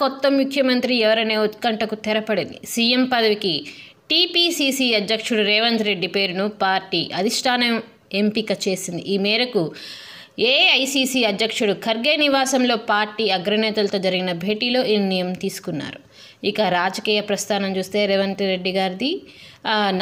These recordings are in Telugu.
కొత్త ముఖ్యమంత్రి ఎవరనే ఉత్కంఠకు తెరపడింది సీఎం పదవికి టీపీసీసీ అధ్యక్షుడు రేవంత్ రెడ్డి పేరును పార్టీ అధిష్టానం ఎంపిక చేసింది ఈ మేరకు ఏఐసీసీ అధ్యక్షుడు ఖర్గే నివాసంలో పార్టీ అగ్రనేతలతో జరిగిన భేటీలో ఈ నిర్ణయం తీసుకున్నారు ఇక రాజకీయ ప్రస్థానం చూస్తే రేవంత్ రెడ్డి గారిది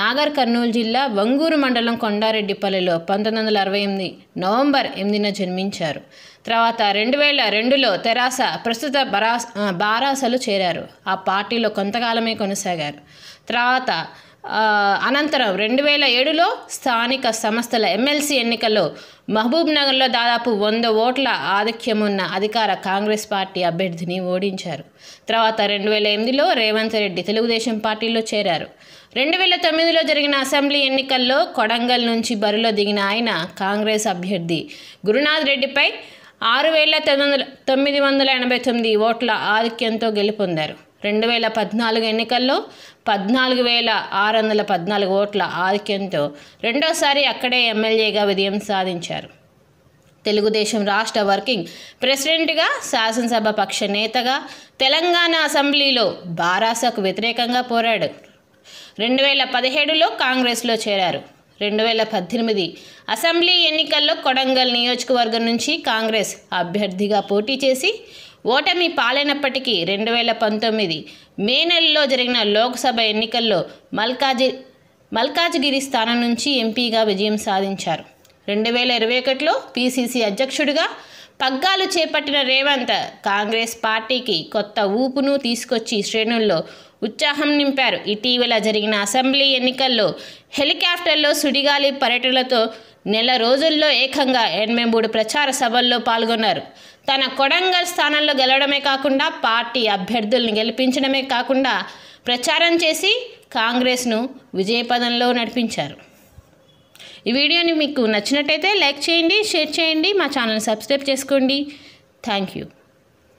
నాగర్ కర్నూలు జిల్లా వంగూరు మండలం కొండారెడ్డిపల్లిలో పంతొమ్మిది వందల అరవై ఎనిమిది నవంబర్ ఎనిమిదిన జన్మించారు తర్వాత రెండు వేల రెండులో తెరాస ప్రస్తుత బరాస్ బారాసలు చేరారు ఆ పార్టీలో కొంతకాలమే కొనసాగారు తర్వాత అనంతరం రెండు వేల ఏడులో స్థానిక సంస్థల ఎమ్మెల్సీ ఎన్నికల్లో మహబూబ్ నగర్లో దాదాపు వంద ఓట్ల ఆధిక్యమున్న అధికార కాంగ్రెస్ పార్టీ అభ్యర్థిని ఓడించారు తర్వాత రెండు వేల ఎనిమిది పదిలో రేవంత్ రెడ్డి తెలుగుదేశం పార్టీలో చేరారు రెండు వేల తొమ్మిదిలో జరిగిన అసెంబ్లీ ఎన్నికల్లో కొడంగల్ నుంచి బరిలో దిగిన ఆయన కాంగ్రెస్ అభ్యర్థి గురునాథ్ రెడ్డిపై ఆరు వేల తొమ్మిది తొమ్మిది వందల ఎనభై తొమ్మిది ఓట్ల ఆధిక్యంతో గెలుపొందారు రెండు వేల పద్నాలుగు ఎన్నికల్లో పద్నాలుగు వేల ఆరు వందల పద్నాలుగు ఓట్ల ఆధిక్యంతో రెండోసారి అక్కడే ఎమ్మెల్యేగా విజయం సాధించారు తెలుగుదేశం రాష్ట్ర వర్కింగ్ ప్రెసిడెంట్గా శాసనసభ పక్ష నేతగా తెలంగాణ అసెంబ్లీలో బారాసకు వ్యతిరేకంగా పోరాడు రెండు వేల పదిహేడులో కాంగ్రెస్లో చేరారు రెండు వేల పద్దెనిమిది అసెంబ్లీ ఎన్నికల్లో కొడంగల్ నియోజకవర్గం నుంచి కాంగ్రెస్ అభ్యర్థిగా పోటీ చేసి ఓటమి పాలైనప్పటికీ రెండు వేల పంతొమ్మిది మే నెలలో జరిగిన లోక్సభ ఎన్నికల్లో మల్కాజి మల్కాజ్గిరి స్థానం నుంచి ఎంపీగా విజయం సాధించారు రెండు వేల ఇరవై ఒకటిలో పీసీసీ అధ్యక్షుడిగా పగ్గాలు చేపట్టిన రేవంత్ కాంగ్రెస్ పార్టీకి కొత్త ఊపును తీసుకొచ్చి శ్రేణుల్లో ఉత్సాహం నింపారు ఇటీవల జరిగిన అసెంబ్లీ ఎన్నికల్లో హెలికాప్టర్లో సుడిగాలి పర్యటనలతో నెల రోజుల్లో ఏకంగా ఎనభై మూడు ప్రచార సభల్లో పాల్గొన్నారు తన కొడంగల్ స్థానంలో గెలవడమే కాకుండా పార్టీ అభ్యర్థుల్ని గెలిపించడమే కాకుండా ప్రచారం చేసి కాంగ్రెస్ను విజయపదంలో నడిపించారు ఈ వీడియోని మీకు నచ్చినట్టయితే లైక్ చేయండి షేర్ చేయండి మా ఛానల్ సబ్స్క్రైబ్ చేసుకోండి థ్యాంక్ యూ